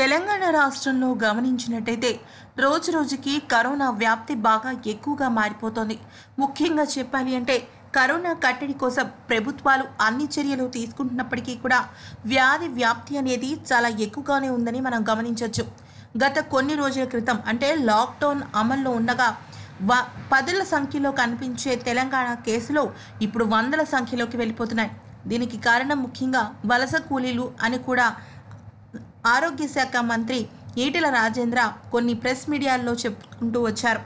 తెలంగాణ రాష్ట్రంలో గమనించినట్టయితే రోజు రోజుకి కరోనా వ్యాప్తి బాగా ఎక్కువగా మారిపోతోంది ముఖ్యంగా చెప్పాలి అంటే కరోనా కట్టడి కోసం ప్రభుత్వాలు అన్ని చర్యలు తీసుకుంటున్నప్పటికీ కూడా వ్యాధి వ్యాప్తి అనేది చాలా ఎక్కువగానే ఉందని మనం గమనించవచ్చు గత కొన్ని రోజుల క్రితం అంటే లాక్డౌన్ అమల్లో ఉండగా వ పదుల సంఖ్యలో కనిపించే తెలంగాణ కేసులో ఇప్పుడు వందల సంఖ్యలోకి వెళ్ళిపోతున్నాయి దీనికి కారణం ముఖ్యంగా వలస కూలీలు అని కూడా ఆరోగ్య శాఖ మంత్రి ఈటెల రాజేంద్ర కొన్ని ప్రెస్ మీడియాల్లో చెప్పుకుంటూ వచ్చారు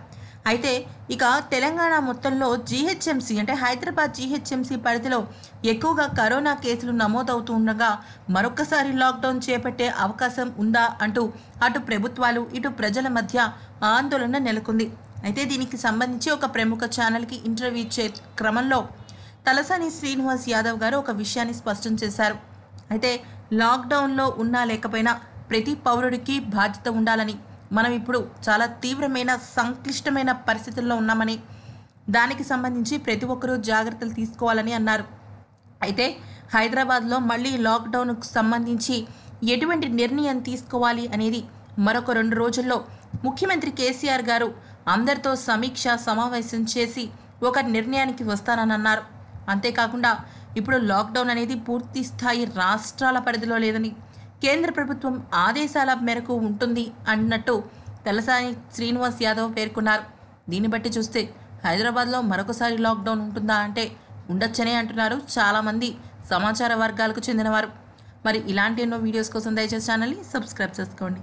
అయితే ఇక తెలంగాణ మొత్తంలో జీహెచ్ఎంసీ అంటే హైదరాబాద్ జీహెచ్ఎంసీ పరిధిలో ఎక్కువగా కరోనా కేసులు నమోదవుతుండగా మరొకసారి లాక్డౌన్ చేపట్టే అవకాశం ఉందా అంటూ అటు ప్రభుత్వాలు ఇటు ప్రజల మధ్య ఆందోళన నెలకొంది అయితే దీనికి సంబంధించి ఒక ప్రముఖ ఛానల్కి ఇంటర్వ్యూ ఇచ్చే క్రమంలో తలసాని శ్రీనివాస్ యాదవ్ గారు ఒక విషయాన్ని స్పష్టం చేశారు అయితే లాక్డౌన్లో ఉన్నా లేకపోయినా ప్రతి పౌరుడికి బాధ్యత ఉండాలని మనం ఇప్పుడు చాలా తీవ్రమైన సంక్లిష్టమైన పరిస్థితుల్లో ఉన్నామని దానికి సంబంధించి ప్రతి ఒక్కరూ జాగ్రత్తలు తీసుకోవాలని అన్నారు అయితే హైదరాబాద్లో మళ్ళీ లాక్డౌన్కు సంబంధించి ఎటువంటి నిర్ణయం తీసుకోవాలి అనేది మరొక రెండు రోజుల్లో ముఖ్యమంత్రి కేసీఆర్ గారు అందరితో సమీక్ష సమావేశం చేసి ఒక నిర్ణయానికి వస్తానని అన్నారు అంతేకాకుండా ఇప్పుడు లాక్డౌన్ అనేది పూర్తి స్థాయి రాష్ట్రాల పరిధిలో లేదని కేంద్ర ప్రభుత్వం ఆదేశాల మేరకు ఉంటుంది అన్నట్టు తలసాని శ్రీనివాస్ యాదవ్ పేర్కొన్నారు దీన్ని బట్టి చూస్తే హైదరాబాద్లో మరొకసారి లాక్డౌన్ ఉంటుందా అంటే ఉండొచ్చనే అంటున్నారు చాలామంది సమాచార వర్గాలకు చెందినవారు మరి ఇలాంటి ఎన్నో వీడియోస్ కోసం దయచేసి ఛానల్ని సబ్స్క్రైబ్ చేసుకోండి